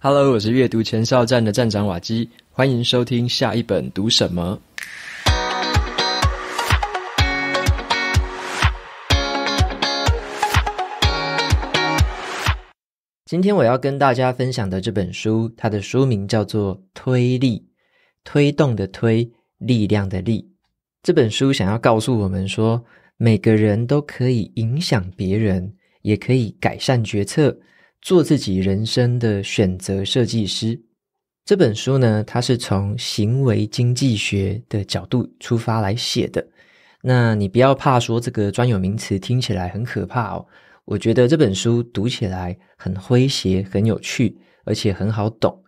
Hello，我是阅读前哨站的站长瓦基，欢迎收听下一本读什么。今天我要跟大家分享的这本书，它的书名叫做《推力》，推动的推，力量的力。这本书想要告诉我们说，每个人都可以影响别人，也可以改善决策。做自己人生的选择设计师这本书呢，它是从行为经济学的角度出发来写的。那你不要怕说这个专有名词听起来很可怕哦，我觉得这本书读起来很诙谐、很有趣，而且很好懂，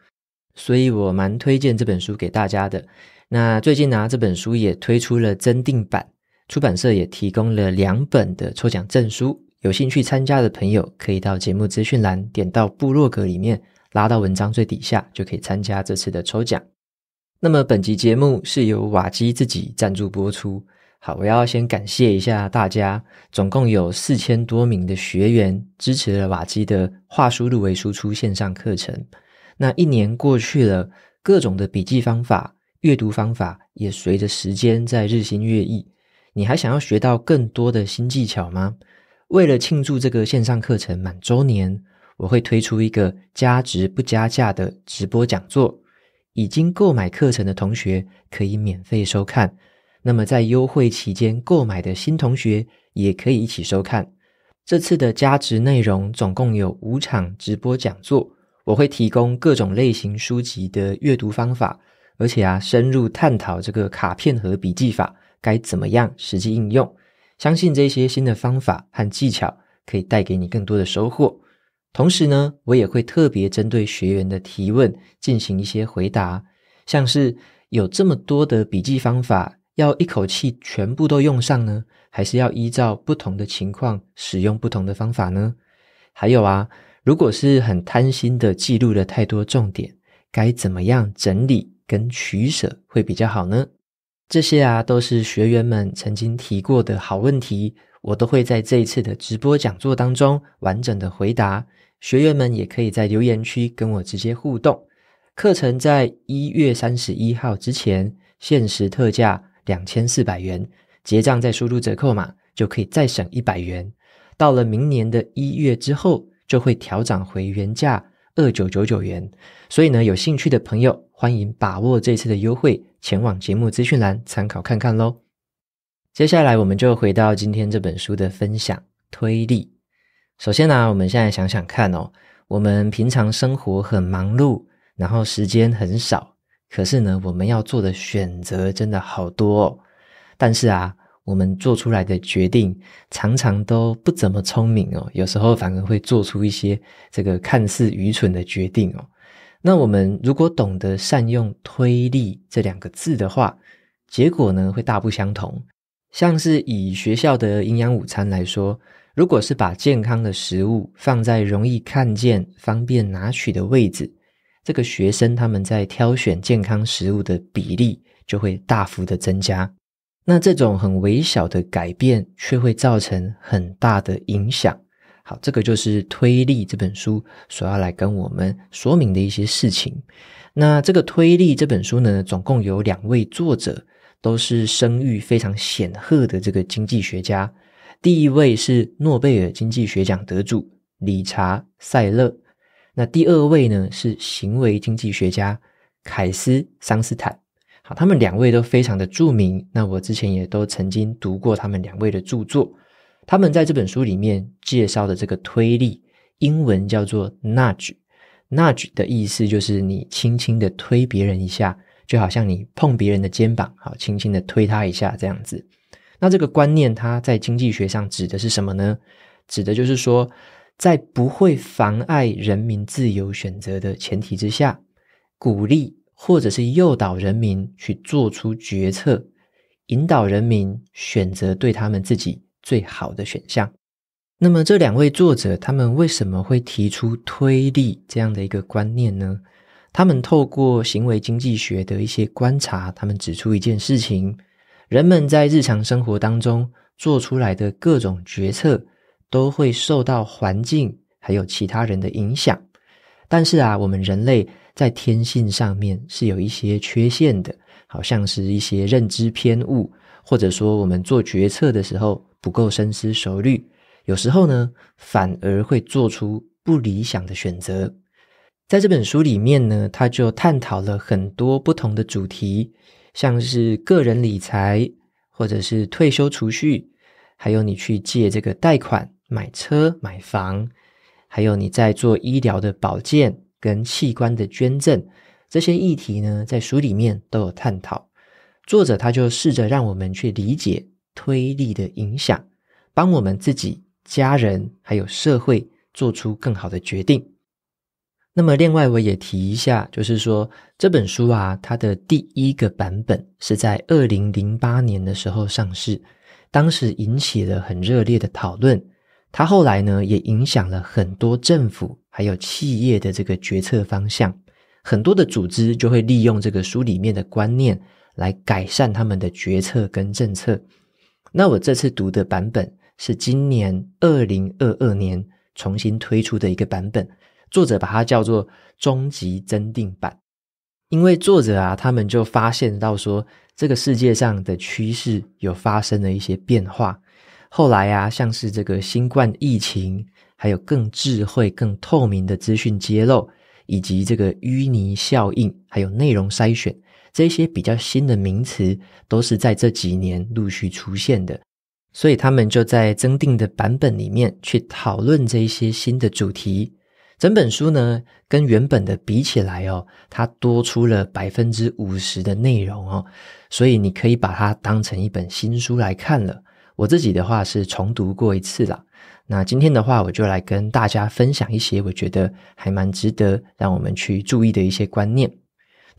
所以我蛮推荐这本书给大家的。那最近呢，这本书也推出了增订版，出版社也提供了两本的抽奖证书。有兴趣参加的朋友，可以到节目资讯栏点到部落格里面，拉到文章最底下，就可以参加这次的抽奖。那么，本集节目是由瓦基自己赞助播出。好，我要先感谢一下大家，总共有四千多名的学员支持了瓦基的“话输入围输出”线上课程。那一年过去了，各种的笔记方法、阅读方法也随着时间在日新月异。你还想要学到更多的新技巧吗？为了庆祝这个线上课程满周年，我会推出一个加值不加价的直播讲座。已经购买课程的同学可以免费收看，那么在优惠期间购买的新同学也可以一起收看。这次的加值内容总共有五场直播讲座，我会提供各种类型书籍的阅读方法，而且啊，深入探讨这个卡片和笔记法该怎么样实际应用。相信这些新的方法和技巧可以带给你更多的收获。同时呢，我也会特别针对学员的提问进行一些回答。像是有这么多的笔记方法，要一口气全部都用上呢，还是要依照不同的情况使用不同的方法呢？还有啊，如果是很贪心的记录了太多重点，该怎么样整理跟取舍会比较好呢？这些啊，都是学员们曾经提过的好问题，我都会在这一次的直播讲座当中完整的回答。学员们也可以在留言区跟我直接互动。课程在一月三十一号之前限时特价两千四百元，结账再输入折扣码就可以再省一百元。到了明年的一月之后，就会调整回原价二九九九元。所以呢，有兴趣的朋友。欢迎把握这次的优惠，前往节目资讯栏参考看看喽。接下来，我们就回到今天这本书的分享推力。首先呢，我们现在想想看哦，我们平常生活很忙碌，然后时间很少，可是呢，我们要做的选择真的好多哦。但是啊，我们做出来的决定常常都不怎么聪明哦，有时候反而会做出一些这个看似愚蠢的决定哦。那我们如果懂得善用“推力”这两个字的话，结果呢会大不相同。像是以学校的营养午餐来说，如果是把健康的食物放在容易看见、方便拿取的位置，这个学生他们在挑选健康食物的比例就会大幅的增加。那这种很微小的改变，却会造成很大的影响。好，这个就是《推力》这本书所要来跟我们说明的一些事情。那这个《推力》这本书呢，总共有两位作者，都是声誉非常显赫的这个经济学家。第一位是诺贝尔经济学奖得主理查·塞勒，那第二位呢是行为经济学家凯斯·桑斯坦。好，他们两位都非常的著名。那我之前也都曾经读过他们两位的著作。他们在这本书里面介绍的这个推力，英文叫做 nudge。nudge 的意思就是你轻轻的推别人一下，就好像你碰别人的肩膀，好，轻轻的推他一下这样子。那这个观念它在经济学上指的是什么呢？指的就是说，在不会妨碍人民自由选择的前提之下，鼓励或者是诱导人民去做出决策，引导人民选择对他们自己。最好的选项。那么，这两位作者他们为什么会提出推力这样的一个观念呢？他们透过行为经济学的一些观察，他们指出一件事情：人们在日常生活当中做出来的各种决策，都会受到环境还有其他人的影响。但是啊，我们人类在天性上面是有一些缺陷的，好像是一些认知偏误，或者说我们做决策的时候。不够深思熟虑，有时候呢，反而会做出不理想的选择。在这本书里面呢，他就探讨了很多不同的主题，像是个人理财，或者是退休储蓄，还有你去借这个贷款买车、买房，还有你在做医疗的保健跟器官的捐赠这些议题呢，在书里面都有探讨。作者他就试着让我们去理解。推力的影响，帮我们自己、家人还有社会做出更好的决定。那么，另外我也提一下，就是说这本书啊，它的第一个版本是在二零零八年的时候上市，当时引起了很热烈的讨论。它后来呢，也影响了很多政府还有企业的这个决策方向。很多的组织就会利用这个书里面的观念来改善他们的决策跟政策。那我这次读的版本是今年二零二二年重新推出的一个版本，作者把它叫做“终极增定版”，因为作者啊，他们就发现到说，这个世界上的趋势有发生了一些变化。后来啊，像是这个新冠疫情，还有更智慧、更透明的资讯揭露，以及这个淤泥效应，还有内容筛选。这些比较新的名词都是在这几年陆续出现的，所以他们就在增订的版本里面去讨论这些新的主题。整本书呢，跟原本的比起来哦，它多出了百分之五十的内容哦，所以你可以把它当成一本新书来看了。我自己的话是重读过一次了。那今天的话，我就来跟大家分享一些我觉得还蛮值得让我们去注意的一些观念。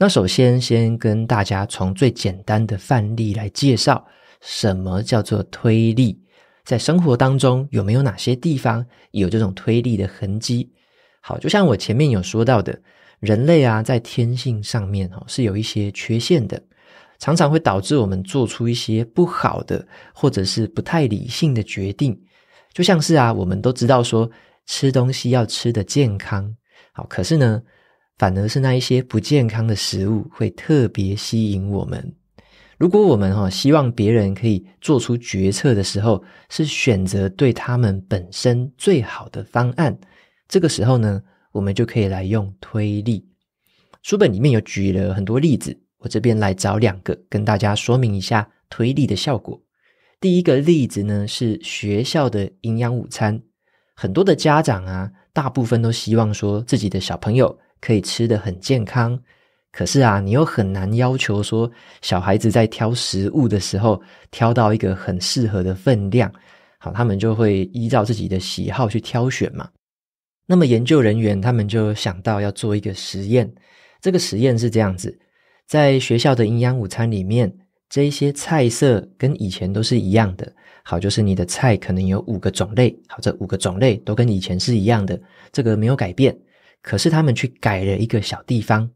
那首先，先跟大家从最简单的范例来介绍，什么叫做推力？在生活当中，有没有哪些地方有这种推力的痕迹？好，就像我前面有说到的，人类啊，在天性上面哦，是有一些缺陷的，常常会导致我们做出一些不好的，或者是不太理性的决定。就像是啊，我们都知道说，吃东西要吃的健康，好，可是呢？反而是那一些不健康的食物会特别吸引我们。如果我们哈希望别人可以做出决策的时候，是选择对他们本身最好的方案，这个时候呢，我们就可以来用推力。书本里面有举了很多例子，我这边来找两个跟大家说明一下推力的效果。第一个例子呢是学校的营养午餐，很多的家长啊，大部分都希望说自己的小朋友。可以吃的很健康，可是啊，你又很难要求说小孩子在挑食物的时候挑到一个很适合的分量。好，他们就会依照自己的喜好去挑选嘛。那么研究人员他们就想到要做一个实验。这个实验是这样子：在学校的营养午餐里面，这些菜色跟以前都是一样的。好，就是你的菜可能有五个种类。好，这五个种类都跟以前是一样的，这个没有改变。可是他们去改了一个小地方，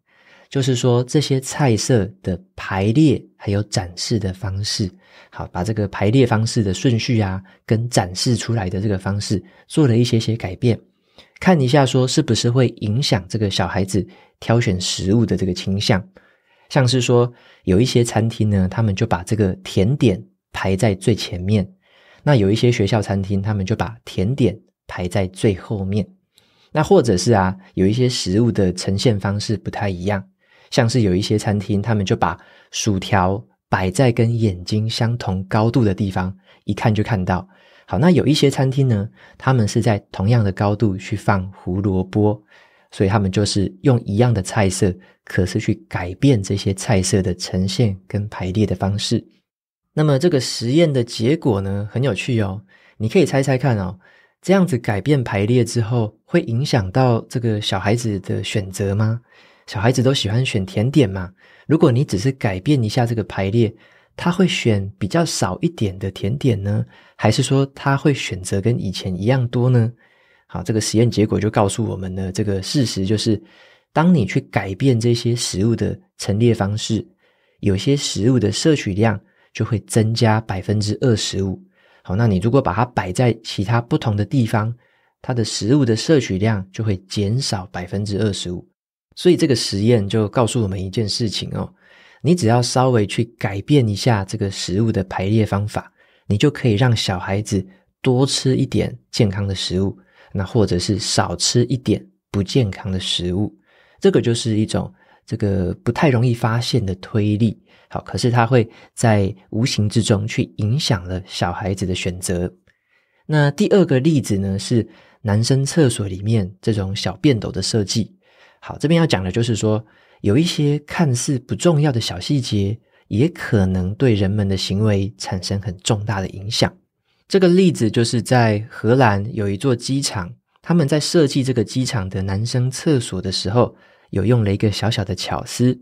就是说这些菜色的排列还有展示的方式，好把这个排列方式的顺序啊，跟展示出来的这个方式做了一些些改变，看一下说是不是会影响这个小孩子挑选食物的这个倾向，像是说有一些餐厅呢，他们就把这个甜点排在最前面，那有一些学校餐厅，他们就把甜点排在最后面。那或者是啊，有一些食物的呈现方式不太一样，像是有一些餐厅，他们就把薯条摆在跟眼睛相同高度的地方，一看就看到。好，那有一些餐厅呢，他们是在同样的高度去放胡萝卜，所以他们就是用一样的菜色，可是去改变这些菜色的呈现跟排列的方式。那么这个实验的结果呢，很有趣哦，你可以猜猜看哦。这样子改变排列之后，会影响到这个小孩子的选择吗？小孩子都喜欢选甜点嘛。如果你只是改变一下这个排列，他会选比较少一点的甜点呢，还是说他会选择跟以前一样多呢？好，这个实验结果就告诉我们了，这个事实就是，当你去改变这些食物的陈列方式，有些食物的摄取量就会增加百分之二十五。好，那你如果把它摆在其他不同的地方，它的食物的摄取量就会减少百分之二十五。所以这个实验就告诉我们一件事情哦：你只要稍微去改变一下这个食物的排列方法，你就可以让小孩子多吃一点健康的食物，那或者是少吃一点不健康的食物。这个就是一种。这个不太容易发现的推力，好，可是它会在无形之中去影响了小孩子的选择。那第二个例子呢，是男生厕所里面这种小便斗的设计。好，这边要讲的就是说，有一些看似不重要的小细节，也可能对人们的行为产生很重大的影响。这个例子就是在荷兰有一座机场，他们在设计这个机场的男生厕所的时候。有用了一个小小的巧思，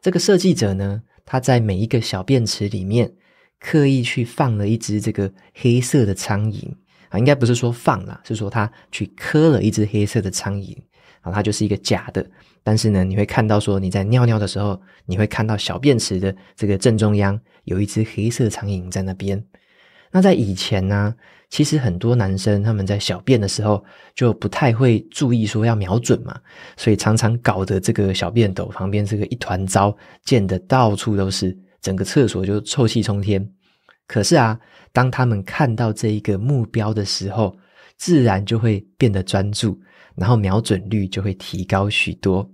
这个设计者呢，他在每一个小便池里面刻意去放了一只这个黑色的苍蝇啊，应该不是说放啦，是说他去磕了一只黑色的苍蝇啊，它就是一个假的。但是呢，你会看到说你在尿尿的时候，你会看到小便池的这个正中央有一只黑色苍蝇在那边。那在以前呢，其实很多男生他们在小便的时候就不太会注意说要瞄准嘛，所以常常搞得这个小便斗旁边这个一团糟，溅的到处都是，整个厕所就臭气冲天。可是啊，当他们看到这一个目标的时候，自然就会变得专注，然后瞄准率就会提高许多。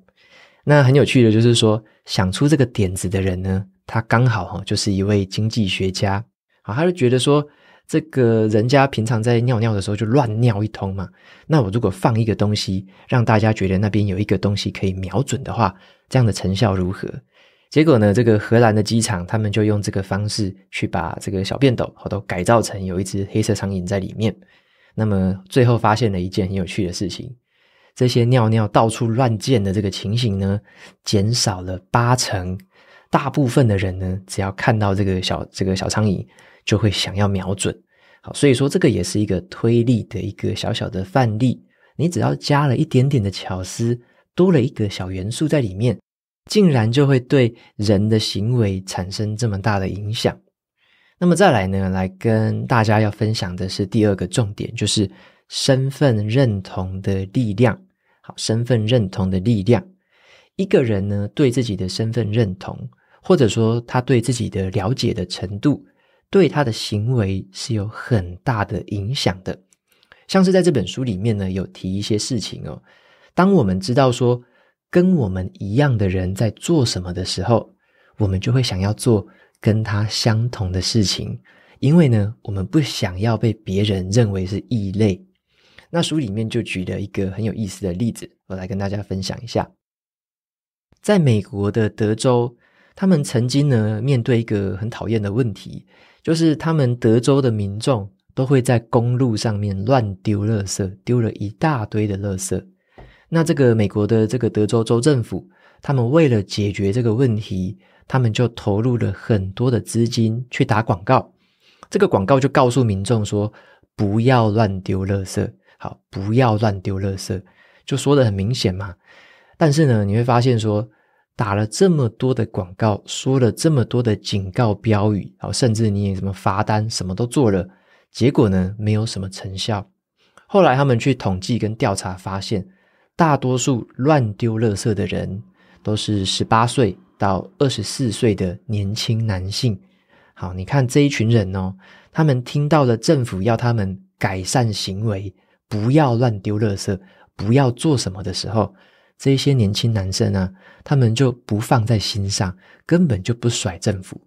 那很有趣的就是说，想出这个点子的人呢，他刚好哈就是一位经济学家。他就觉得说，这个人家平常在尿尿的时候就乱尿一通嘛，那我如果放一个东西，让大家觉得那边有一个东西可以瞄准的话，这样的成效如何？结果呢，这个荷兰的机场，他们就用这个方式去把这个小便斗，都改造成有一只黑色苍蝇在里面。那么最后发现了一件很有趣的事情，这些尿尿到处乱溅的这个情形呢，减少了八成。大部分的人呢，只要看到这个小这个小苍蝇。就会想要瞄准，好，所以说这个也是一个推力的一个小小的范例。你只要加了一点点的巧思，多了一个小元素在里面，竟然就会对人的行为产生这么大的影响。那么再来呢，来跟大家要分享的是第二个重点，就是身份认同的力量。好，身份认同的力量，一个人呢对自己的身份认同，或者说他对自己的了解的程度。对他的行为是有很大的影响的，像是在这本书里面呢，有提一些事情哦。当我们知道说跟我们一样的人在做什么的时候，我们就会想要做跟他相同的事情，因为呢，我们不想要被别人认为是异类。那书里面就举了一个很有意思的例子，我来跟大家分享一下。在美国的德州，他们曾经呢面对一个很讨厌的问题。就是他们德州的民众都会在公路上面乱丢垃圾，丢了一大堆的垃圾。那这个美国的这个德州州政府，他们为了解决这个问题，他们就投入了很多的资金去打广告。这个广告就告诉民众说：不要乱丢垃圾，好，不要乱丢垃圾，就说的很明显嘛。但是呢，你会发现说。打了这么多的广告，说了这么多的警告标语，啊，甚至你也什么罚单什么都做了，结果呢，没有什么成效。后来他们去统计跟调查，发现大多数乱丢垃圾的人都是十八岁到二十四岁的年轻男性。好，你看这一群人哦，他们听到了政府要他们改善行为，不要乱丢垃圾，不要做什么的时候。这一些年轻男生呢，他们就不放在心上，根本就不甩政府。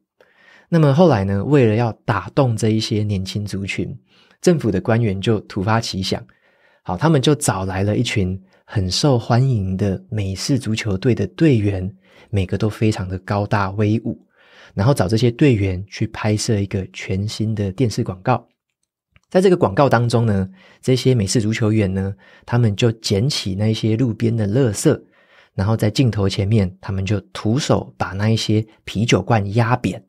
那么后来呢，为了要打动这一些年轻族群，政府的官员就突发奇想，好，他们就找来了一群很受欢迎的美式足球队的队员，每个都非常的高大威武，然后找这些队员去拍摄一个全新的电视广告。在这个广告当中呢，这些美式足球员呢，他们就捡起那些路边的垃圾，然后在镜头前面，他们就徒手把那一些啤酒罐压扁，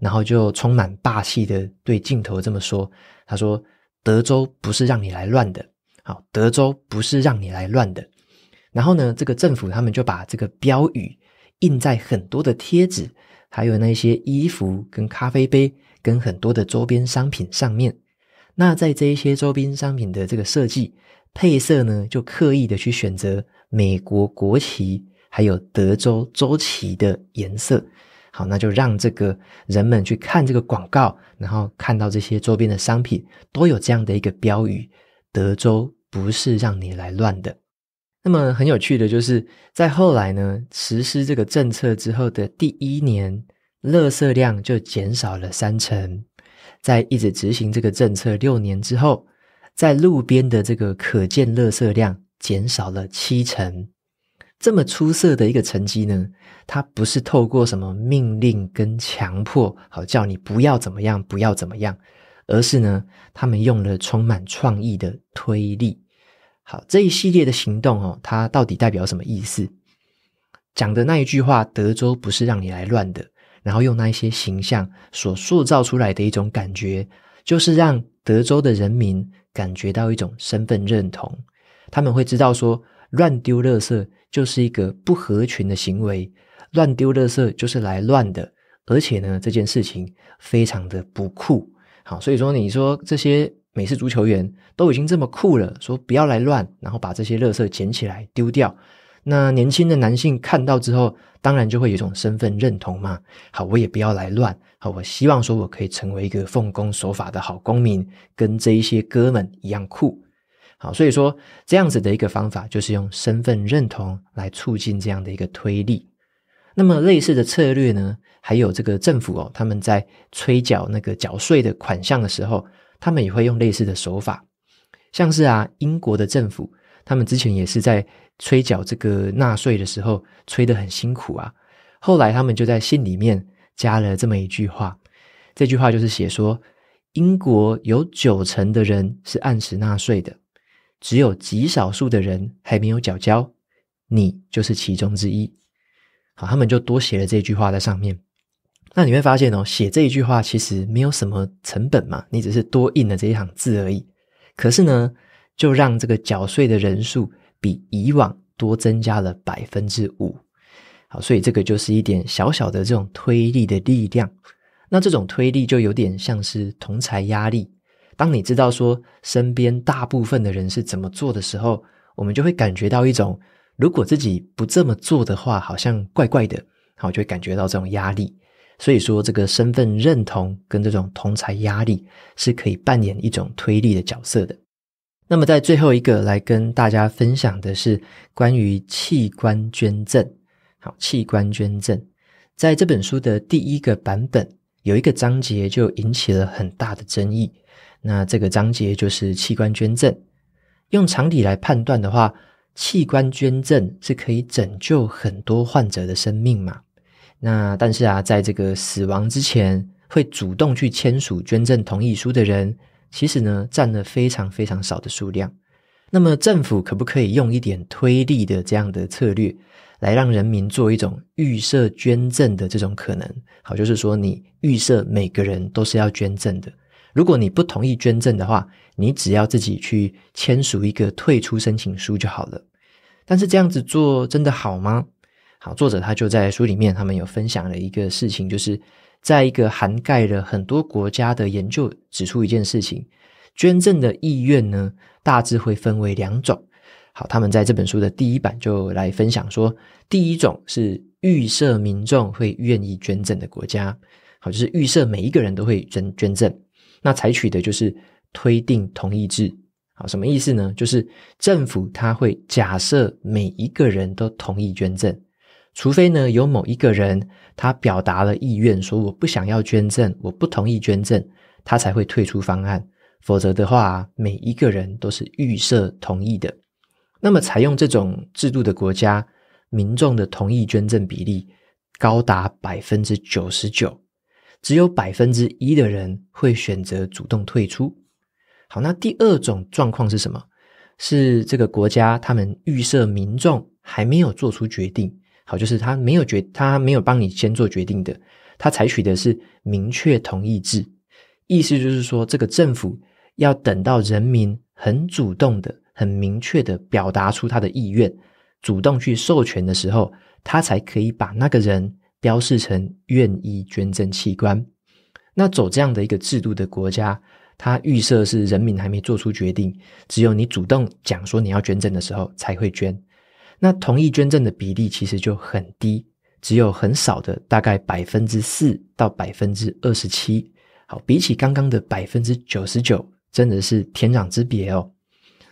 然后就充满霸气的对镜头这么说：“他说，德州不是让你来乱的，好，德州不是让你来乱的。”然后呢，这个政府他们就把这个标语印在很多的贴纸，还有那些衣服、跟咖啡杯、跟很多的周边商品上面。那在这一些周边商品的这个设计配色呢，就刻意的去选择美国国旗还有德州州旗的颜色。好，那就让这个人们去看这个广告，然后看到这些周边的商品都有这样的一个标语：“德州不是让你来乱的。”那么很有趣的就是，在后来呢实施这个政策之后的第一年，乐色量就减少了三成。在一直执行这个政策六年之后，在路边的这个可见垃圾量减少了七成，这么出色的一个成绩呢？它不是透过什么命令跟强迫，好叫你不要怎么样，不要怎么样，而是呢，他们用了充满创意的推力。好，这一系列的行动哦，它到底代表什么意思？讲的那一句话，德州不是让你来乱的。然后用那一些形象所塑造出来的一种感觉，就是让德州的人民感觉到一种身份认同。他们会知道说，乱丢垃圾就是一个不合群的行为，乱丢垃圾就是来乱的，而且呢，这件事情非常的不酷。好，所以说你说这些美式足球员都已经这么酷了，说不要来乱，然后把这些垃圾捡起来丢掉。那年轻的男性看到之后，当然就会有一种身份认同嘛。好，我也不要来乱。好，我希望说我可以成为一个奉公守法的好公民，跟这一些哥们一样酷。好，所以说这样子的一个方法，就是用身份认同来促进这样的一个推力。那么类似的策略呢，还有这个政府哦，他们在催缴那个缴税的款项的时候，他们也会用类似的手法，像是啊，英国的政府。他们之前也是在催缴这个纳税的时候，催得很辛苦啊。后来他们就在信里面加了这么一句话，这句话就是写说：英国有九成的人是按时纳税的，只有极少数的人还没有缴交，你就是其中之一。好，他们就多写了这句话在上面。那你会发现哦，写这一句话其实没有什么成本嘛，你只是多印了这一行字而已。可是呢？就让这个缴税的人数比以往多增加了百分之五，好，所以这个就是一点小小的这种推力的力量。那这种推力就有点像是同财压力。当你知道说身边大部分的人是怎么做的时候，我们就会感觉到一种，如果自己不这么做的话，好像怪怪的，好，就会感觉到这种压力。所以说，这个身份认同跟这种同才压力是可以扮演一种推力的角色的。那么，在最后一个来跟大家分享的是关于器官捐赠。好，器官捐赠，在这本书的第一个版本有一个章节就引起了很大的争议。那这个章节就是器官捐赠。用常理来判断的话，器官捐赠是可以拯救很多患者的生命嘛？那但是啊，在这个死亡之前会主动去签署捐赠同意书的人。其实呢，占了非常非常少的数量。那么，政府可不可以用一点推力的这样的策略，来让人民做一种预设捐赠的这种可能？好，就是说，你预设每个人都是要捐赠的。如果你不同意捐赠的话，你只要自己去签署一个退出申请书就好了。但是这样子做真的好吗？好，作者他就在书里面，他们有分享了一个事情，就是。在一个涵盖了很多国家的研究指出一件事情，捐赠的意愿呢，大致会分为两种。好，他们在这本书的第一版就来分享说，第一种是预设民众会愿意捐赠的国家，好，就是预设每一个人都会捐捐赠，那采取的就是推定同意制。好，什么意思呢？就是政府它会假设每一个人都同意捐赠。除非呢有某一个人他表达了意愿，说我不想要捐赠，我不同意捐赠，他才会退出方案。否则的话，每一个人都是预设同意的。那么采用这种制度的国家，民众的同意捐赠比例高达百分之九十九，只有百分之一的人会选择主动退出。好，那第二种状况是什么？是这个国家他们预设民众还没有做出决定。好，就是他没有决，他没有帮你先做决定的，他采取的是明确同意制，意思就是说，这个政府要等到人民很主动的、很明确的表达出他的意愿，主动去授权的时候，他才可以把那个人标示成愿意捐赠器官。那走这样的一个制度的国家，他预设是人民还没做出决定，只有你主动讲说你要捐赠的时候，才会捐。那同意捐赠的比例其实就很低，只有很少的大概百分之四到百分之二十七。好，比起刚刚的百分之九十九，真的是天壤之别哦。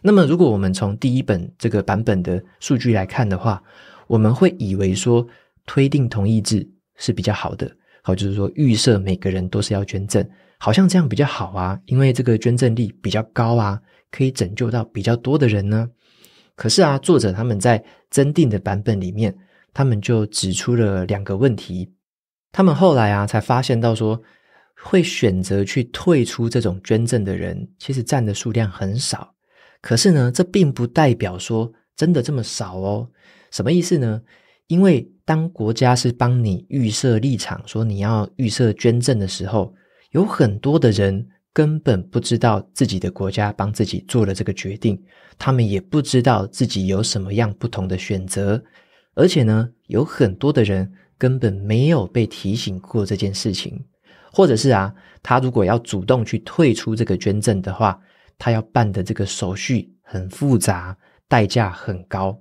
那么，如果我们从第一本这个版本的数据来看的话，我们会以为说推定同意制是比较好的，好，就是说预设每个人都是要捐赠，好像这样比较好啊，因为这个捐赠率比较高啊，可以拯救到比较多的人呢。可是啊，作者他们在增订的版本里面，他们就指出了两个问题。他们后来啊才发现到说，会选择去退出这种捐赠的人，其实占的数量很少。可是呢，这并不代表说真的这么少哦。什么意思呢？因为当国家是帮你预设立场，说你要预设捐赠的时候，有很多的人。根本不知道自己的国家帮自己做了这个决定，他们也不知道自己有什么样不同的选择，而且呢，有很多的人根本没有被提醒过这件事情，或者是啊，他如果要主动去退出这个捐赠的话，他要办的这个手续很复杂，代价很高。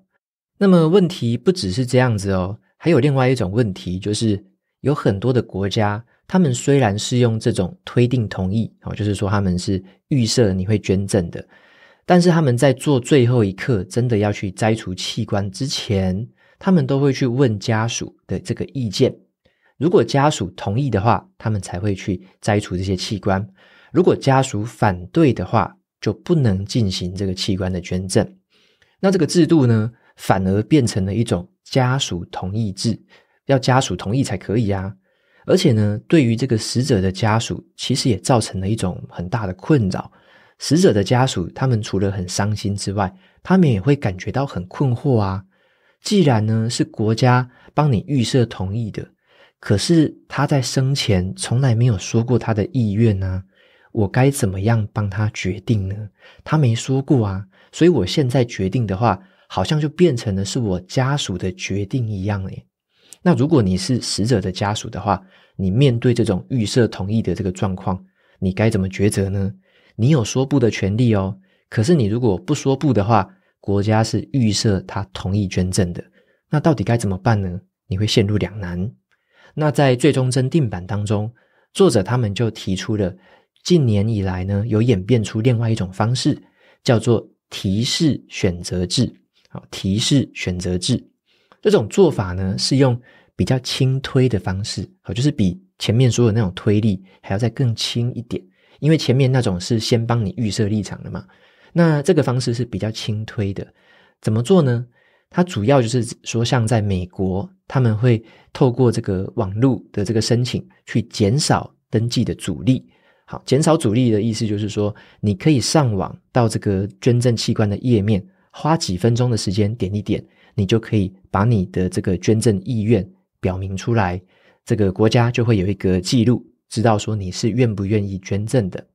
那么问题不只是这样子哦，还有另外一种问题，就是有很多的国家。他们虽然是用这种推定同意，哦，就是说他们是预设你会捐赠的，但是他们在做最后一刻真的要去摘除器官之前，他们都会去问家属的这个意见。如果家属同意的话，他们才会去摘除这些器官；如果家属反对的话，就不能进行这个器官的捐赠。那这个制度呢，反而变成了一种家属同意制，要家属同意才可以啊。而且呢，对于这个死者的家属，其实也造成了一种很大的困扰。死者的家属，他们除了很伤心之外，他们也会感觉到很困惑啊。既然呢是国家帮你预设同意的，可是他在生前从来没有说过他的意愿呢。我该怎么样帮他决定呢？他没说过啊，所以我现在决定的话，好像就变成了是我家属的决定一样诶。那如果你是死者的家属的话，你面对这种预设同意的这个状况，你该怎么抉择呢？你有说不的权利哦，可是你如果不说不的话，国家是预设他同意捐赠的，那到底该怎么办呢？你会陷入两难。那在最终增订版当中，作者他们就提出了，近年以来呢有演变出另外一种方式，叫做提示选择制。好，提示选择制。这种做法呢，是用比较轻推的方式，好，就是比前面所有那种推力还要再更轻一点，因为前面那种是先帮你预设立场的嘛。那这个方式是比较轻推的，怎么做呢？它主要就是说，像在美国，他们会透过这个网络的这个申请，去减少登记的阻力。好，减少阻力的意思就是说，你可以上网到这个捐赠器官的页面，花几分钟的时间点一点。你就可以把你的这个捐赠意愿表明出来，这个国家就会有一个记录，知道说你是愿不愿意捐赠的。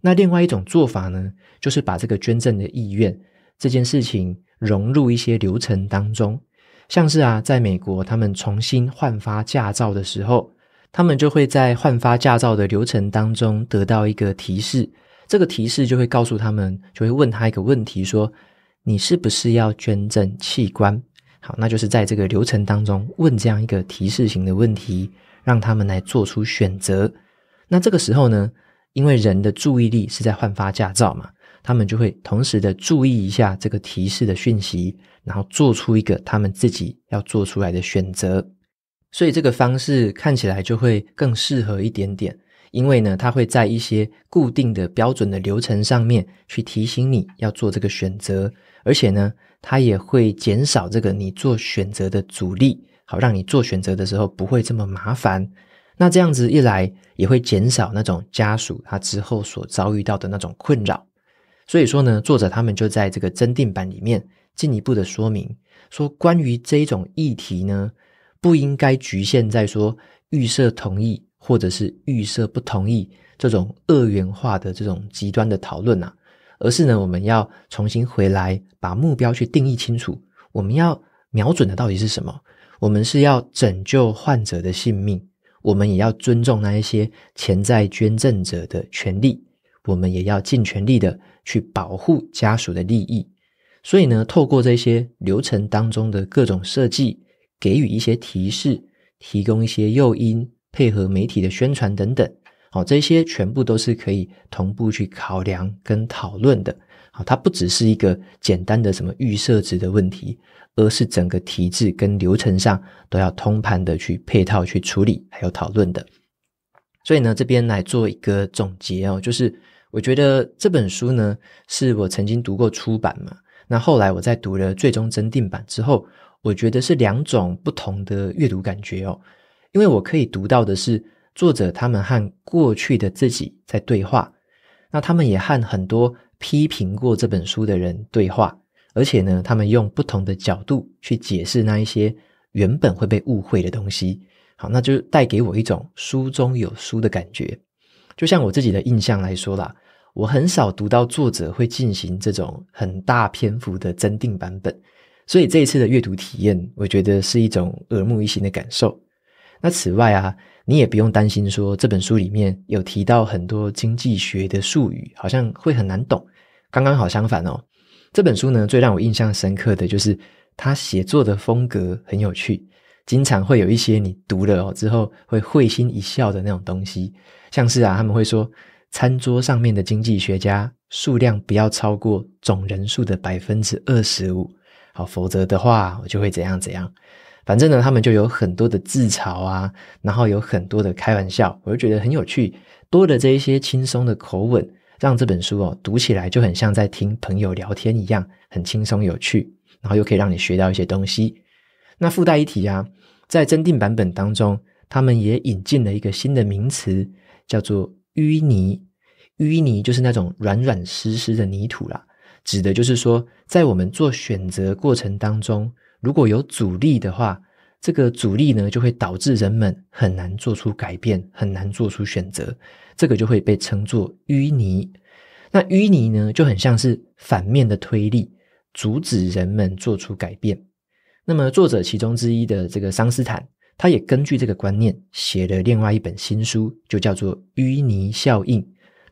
那另外一种做法呢，就是把这个捐赠的意愿这件事情融入一些流程当中，像是啊，在美国他们重新换发驾照的时候，他们就会在换发驾照的流程当中得到一个提示，这个提示就会告诉他们，就会问他一个问题说。你是不是要捐赠器官？好，那就是在这个流程当中问这样一个提示型的问题，让他们来做出选择。那这个时候呢，因为人的注意力是在焕发驾照嘛，他们就会同时的注意一下这个提示的讯息，然后做出一个他们自己要做出来的选择。所以这个方式看起来就会更适合一点点。因为呢，它会在一些固定的标准的流程上面去提醒你要做这个选择，而且呢，它也会减少这个你做选择的阻力，好让你做选择的时候不会这么麻烦。那这样子一来，也会减少那种家属他之后所遭遇到的那种困扰。所以说呢，作者他们就在这个增订版里面进一步的说明，说关于这一种议题呢，不应该局限在说预设同意。或者是预设不同意这种二元化的这种极端的讨论啊，而是呢，我们要重新回来把目标去定义清楚，我们要瞄准的到底是什么？我们是要拯救患者的性命，我们也要尊重那一些潜在捐赠者的权利，我们也要尽全力的去保护家属的利益。所以呢，透过这些流程当中的各种设计，给予一些提示，提供一些诱因。配合媒体的宣传等等，好，这些全部都是可以同步去考量跟讨论的。好，它不只是一个简单的什么预设值的问题，而是整个体制跟流程上都要通盘的去配套去处理还有讨论的。所以呢，这边来做一个总结哦，就是我觉得这本书呢是我曾经读过初版嘛，那后来我在读了最终增订版之后，我觉得是两种不同的阅读感觉哦。因为我可以读到的是，作者他们和过去的自己在对话，那他们也和很多批评过这本书的人对话，而且呢，他们用不同的角度去解释那一些原本会被误会的东西。好，那就带给我一种书中有书的感觉。就像我自己的印象来说啦，我很少读到作者会进行这种很大篇幅的增订版本，所以这一次的阅读体验，我觉得是一种耳目一新的感受。那此外啊，你也不用担心说这本书里面有提到很多经济学的术语，好像会很难懂。刚刚好相反哦，这本书呢最让我印象深刻的就是他写作的风格很有趣，经常会有一些你读了哦之后会会心一笑的那种东西。像是啊，他们会说餐桌上面的经济学家数量不要超过总人数的百分之二十五，好，否则的话我就会怎样怎样。反正呢，他们就有很多的自嘲啊，然后有很多的开玩笑，我就觉得很有趣。多的这一些轻松的口吻，让这本书哦读起来就很像在听朋友聊天一样，很轻松有趣，然后又可以让你学到一些东西。那附带一提啊，在增订版本当中，他们也引进了一个新的名词，叫做淤泥。淤泥就是那种软软湿湿的泥土啦，指的就是说，在我们做选择过程当中。如果有阻力的话，这个阻力呢就会导致人们很难做出改变，很难做出选择。这个就会被称作淤泥。那淤泥呢就很像是反面的推力，阻止人们做出改变。那么作者其中之一的这个桑斯坦，他也根据这个观念写了另外一本新书，就叫做《淤泥效应》。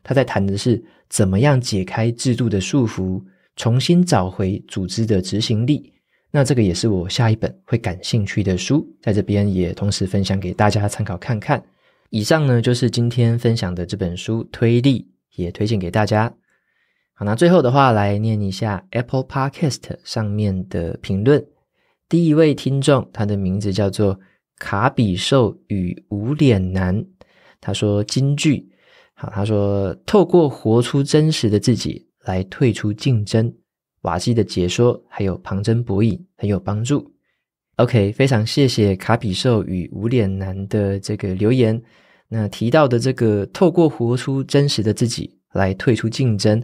他在谈的是怎么样解开制度的束缚，重新找回组织的执行力。那这个也是我下一本会感兴趣的书，在这边也同时分享给大家参考看看。以上呢就是今天分享的这本书《推力》，也推荐给大家。好，那最后的话来念一下 Apple Podcast 上面的评论。第一位听众，他的名字叫做卡比兽与无脸男，他说金句好，他说：“透过活出真实的自己，来退出竞争。”瓦基的解说还有旁征博引很有帮助。OK，非常谢谢卡比兽与无脸男的这个留言。那提到的这个透过活出真实的自己来退出竞争，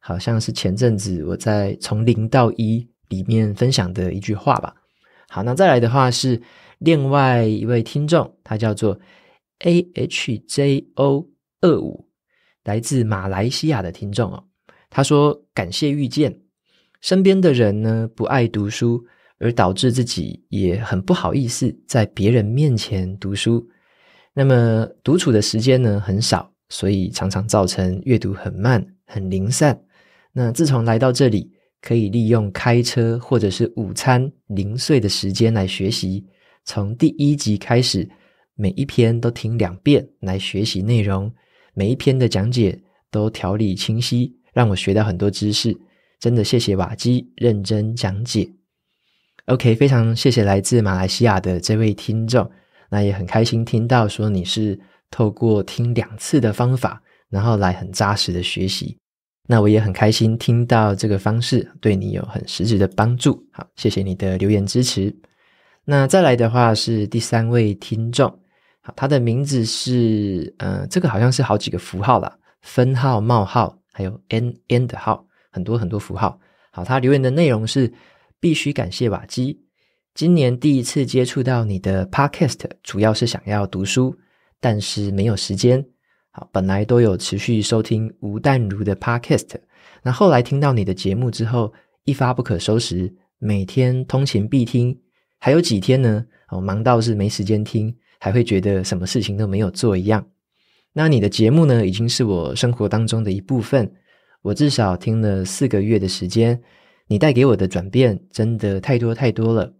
好像是前阵子我在《从零到一》里面分享的一句话吧。好，那再来的话是另外一位听众，他叫做 A H J O 二五，来自马来西亚的听众哦。他说：“感谢遇见。”身边的人呢不爱读书，而导致自己也很不好意思在别人面前读书。那么独处的时间呢很少，所以常常造成阅读很慢、很零散。那自从来到这里，可以利用开车或者是午餐零碎的时间来学习。从第一集开始，每一篇都听两遍来学习内容。每一篇的讲解都条理清晰，让我学到很多知识。真的谢谢瓦基认真讲解。OK，非常谢谢来自马来西亚的这位听众。那也很开心听到说你是透过听两次的方法，然后来很扎实的学习。那我也很开心听到这个方式对你有很实质的帮助。好，谢谢你的留言支持。那再来的话是第三位听众。好，他的名字是……嗯，这个好像是好几个符号了，分号、冒号，还有 n n 的号。很多很多符号。好，他留言的内容是：必须感谢瓦基，今年第一次接触到你的 podcast，主要是想要读书，但是没有时间。好，本来都有持续收听吴淡如的 podcast，那后来听到你的节目之后，一发不可收拾，每天通勤必听。还有几天呢？哦，忙到是没时间听，还会觉得什么事情都没有做一样。那你的节目呢，已经是我生活当中的一部分。我至少听了四个月的时间，你带给我的转变真的太多太多了，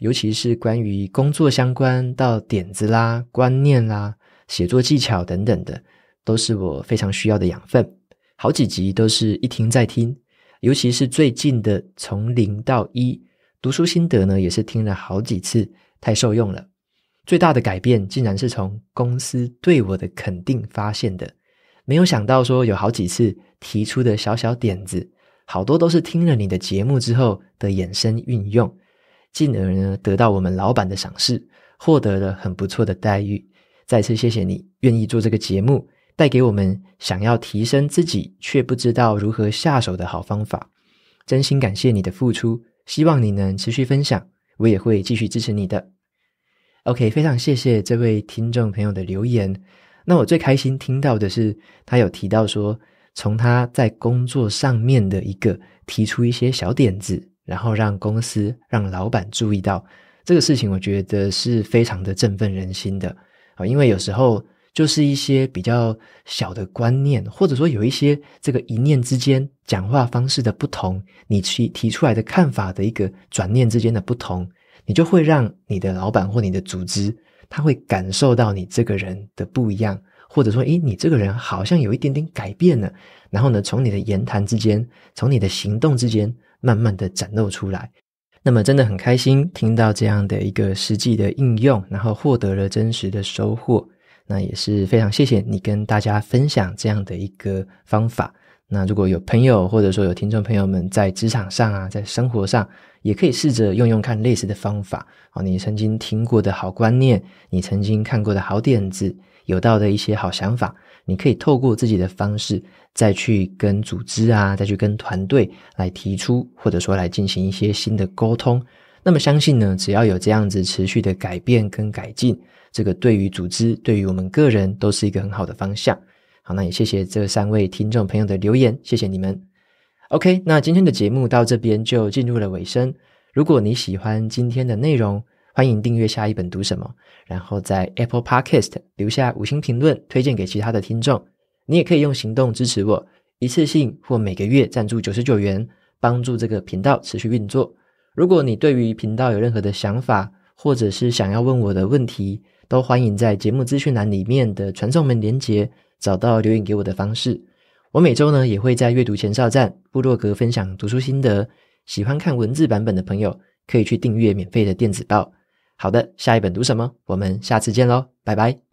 尤其是关于工作相关到点子啦、观念啦、写作技巧等等的，都是我非常需要的养分。好几集都是一听再听，尤其是最近的《从零到一》读书心得呢，也是听了好几次，太受用了。最大的改变竟然是从公司对我的肯定发现的。没有想到，说有好几次提出的小小点子，好多都是听了你的节目之后的衍生运用，进而呢得到我们老板的赏识，获得了很不错的待遇。再次谢谢你愿意做这个节目，带给我们想要提升自己却不知道如何下手的好方法。真心感谢你的付出，希望你能持续分享，我也会继续支持你的。OK，非常谢谢这位听众朋友的留言。那我最开心听到的是，他有提到说，从他在工作上面的一个提出一些小点子，然后让公司让老板注意到这个事情，我觉得是非常的振奋人心的啊！因为有时候就是一些比较小的观念，或者说有一些这个一念之间讲话方式的不同，你去提出来的看法的一个转念之间的不同，你就会让你的老板或你的组织。他会感受到你这个人的不一样，或者说，诶，你这个人好像有一点点改变了。然后呢，从你的言谈之间，从你的行动之间，慢慢的展露出来。那么真的很开心听到这样的一个实际的应用，然后获得了真实的收获。那也是非常谢谢你跟大家分享这样的一个方法。那如果有朋友或者说有听众朋友们在职场上啊，在生活上。也可以试着用用看类似的方法啊，你曾经听过的好观念，你曾经看过的好点子，有到的一些好想法，你可以透过自己的方式再去跟组织啊，再去跟团队来提出，或者说来进行一些新的沟通。那么相信呢，只要有这样子持续的改变跟改进，这个对于组织，对于我们个人都是一个很好的方向。好，那也谢谢这三位听众朋友的留言，谢谢你们。OK，那今天的节目到这边就进入了尾声。如果你喜欢今天的内容，欢迎订阅下一本读什么，然后在 Apple Podcast 留下五星评论，推荐给其他的听众。你也可以用行动支持我，一次性或每个月赞助九十九元，帮助这个频道持续运作。如果你对于频道有任何的想法，或者是想要问我的问题，都欢迎在节目资讯栏里面的传送门连接找到留言给我的方式。我每周呢也会在阅读前哨站部落格分享读书心得，喜欢看文字版本的朋友可以去订阅免费的电子报。好的，下一本读什么？我们下次见喽，拜拜。